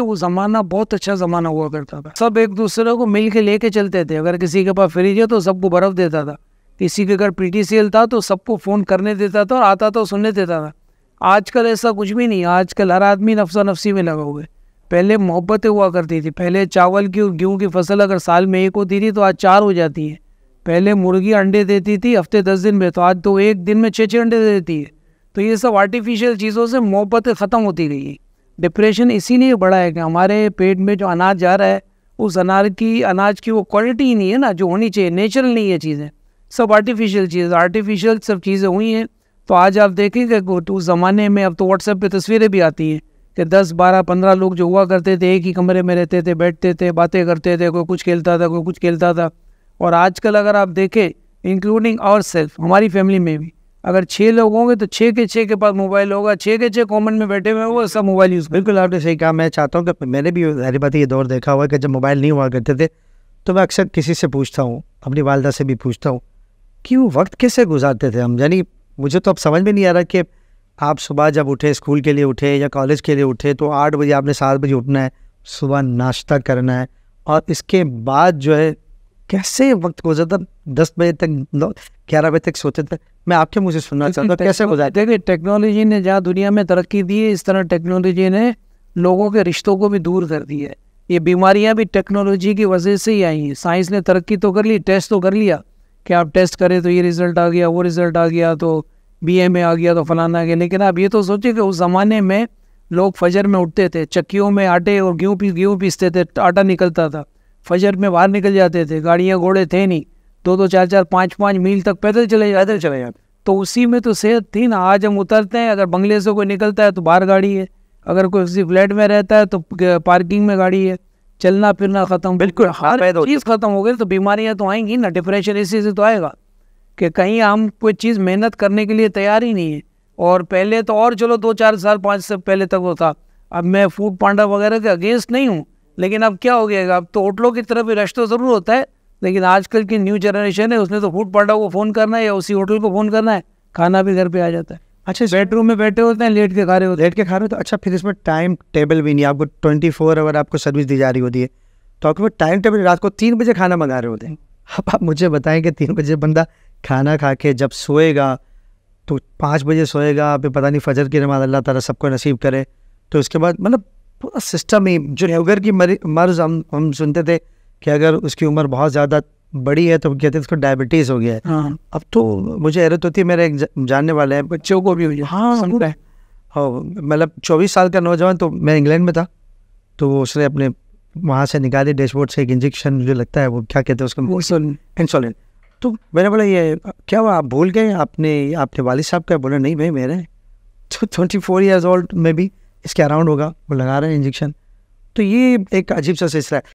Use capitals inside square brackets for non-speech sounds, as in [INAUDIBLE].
कि वो ज़माना बहुत अच्छा ज़माना हुआ करता था सब एक दूसरे को मिल के लेके चलते थे अगर किसी के पास फ्रिज है तो सबको बर्फ़ देता था किसी के घर पी था तो सबको फ़ोन करने देता था और आता तो सुनने देता था आजकल ऐसा कुछ भी नहीं आजकल हर आदमी नफसा नफसी में लगा हुआ है पहले मोहब्बतें हुआ करती थी पहले चावल की और गेहूँ की फसल अगर साल में एक होती थी तो आज चार हो जाती है पहले मुर्गी अंडे देती थी हफ्ते दस दिन में तो आज तो एक दिन में छः छः अंडे देती है तो ये सब आर्टिफिशियल चीज़ों से मोहब्बतें ख़त्म होती रही डिप्रेशन इसीलिए बढ़ा है कि हमारे पेट में जो अनाज जा रहा है उस अनाज की अनाज की वो क्वालिटी ही नहीं है ना जो होनी चाहिए नेचुरल नहीं है चीज़ें सब आर्टिफिशियल चीज़ आर्टिफिशियल सब चीज़ें हुई हैं तो आज आप देखेंगे तो उस ज़माने में अब तो व्हाट्सएप पे तस्वीरें भी आती हैं कि दस बारह पंद्रह लोग जो हुआ करते थे एक ही कमरे में रहते थे बैठते थे बातें करते थे कोई कुछ खेलता था कोई कुछ खेलता था और आजकल अगर आप देखें इंक्लूडिंग आवर सेल्फ हमारी फैमिली में भी अगर छः लोग होंगे तो छः के छः के पास मोबाइल होगा छः के छः कॉमन में बैठे हुए वो सब मोबाइल यूज़ बिल्कुल आपने सही कहा मैं चाहता हूँ कि मैंने भी हरी बात ये दौर देखा हुआ है कि जब मोबाइल नहीं हुआ करते थे तो मैं अक्सर किसी से पूछता हूँ अपनी वालदा से भी पूछता हूँ कि वो वक्त कैसे गुजारते थे हम यानी मुझे तो अब समझ में नहीं आ रहा कि आप सुबह जब उठे स्कूल के लिए उठे या कॉलेज के लिए उठे तो आठ बजे आपने सात बजे उठना है सुबह नाश्ता करना है और इसके बाद जो है कैसे वक्त गुजरता दस बजे तक ग्यारह बजे तक सोते थे मैं आपके मुझे सुनना चाहता हूँ [LAUGHS] कैसे गुजारे देखिए टेक्नोलॉजी ने जहाँ दुनिया में तरक्की दी है इस तरह टेक्नोलॉजी ने लोगों के रिश्तों को भी दूर कर दिया है ये बीमारियाँ भी टेक्नोलॉजी की वजह से ही आई हैं साइंस ने तरक्की तो कर ली टेस्ट तो कर लिया कि आप टेस्ट करें तो ये रिज़ल्ट आ गया वो रिज़ल्ट आ गया तो बी ए में आ गया तो फलाना आ गया लेकिन आप ये तो सोचिए कि उस ज़माने में लोग फजर में उठते थे चक्कियों में आटे और गेहूँ पी गेहूँ पीसते थे आटा निकलता था फजर में बाहर निकल जाते थे गाड़ियाँ घोड़े थे नहीं दो दो चार चार पाँच पाँच मील तक पैदल चले पैदल चले जाते तो उसी में तो सेहत थी ना आज हम उतरते हैं अगर बंगले से कोई निकलता है तो बाहर गाड़ी है अगर कोई किसी फ्लैट में रहता है तो पार्किंग में गाड़ी है चलना फिरना खत्म बिल्कुल हर चीज़ खत्म हो गई तो बीमारियां तो आएंगी ना डिप्रेशन इसी से तो आएगा कि कहीं हम कोई चीज़ मेहनत करने के लिए तैयार ही नहीं है और पहले तो और चलो दो चार साल पाँच साल पहले तक वो था अब मैं फूड पांडा वगैरह के अगेंस्ट नहीं हूँ लेकिन अब क्या हो गया अब तो होटलों की तरफ रश तो ज़रूर होता है लेकिन आजकल की न्यू जनरेशन है उसने तो फूड पांडा को फ़ोन करना है या उसी होटल को फ़ोन करना है खाना भी घर पे आ जाता है अच्छा बेडरूम में बैठे होते हैं लेट के खा रहे होते हैं लेट के खा रहे हो तो अच्छा फिर इसमें टाइम टेबल भी नहीं आपको ट्वेंटी फोर आवर आपको सर्विस दी जा रही होती है तो आपके पास टाइम टेबल रात को तीन बजे खाना मंगा रहे होते हैं अब आप मुझे बताएं कि तीन बजे बंदा खाना खा के जब सोएगा तो पाँच बजे सोएगा फिर पता नहीं फजर की नमाज अल्लाह ताला सबको नसीब करे तो उसके बाद मतलब पूरा सिस्टम ही जो है की मर्ज हम हम सुनते थे कि अगर उसकी उम्र बहुत ज़्यादा बड़ी है तो कहते हैं उसको डायबिटीज़ हो गया है हाँ। अब तो मुझे हैरत होती है मेरे एक जानने वाले हैं बच्चों को भी हो हाँ, हाँ मतलब चौबीस साल का नौजवान तो मैं इंग्लैंड में था तो उसने अपने वहाँ से निकाली डैशबोर्ड से एक इंजेक्शन मुझे लगता है वो क्या कहते हैं उसको इंसुलिन तो मैंने बोला ये क्या हुआ आप भूल गए आपने आपके वालद साहब का बोला नहीं भाई मेरे [LAUGHS] तो ट्वेंटी फोर ईयर्स ओल्ड में भी इसके अराउंड होगा वो लगा रहे हैं इंजेक्शन तो ये एक अजीब सा सिलसिला है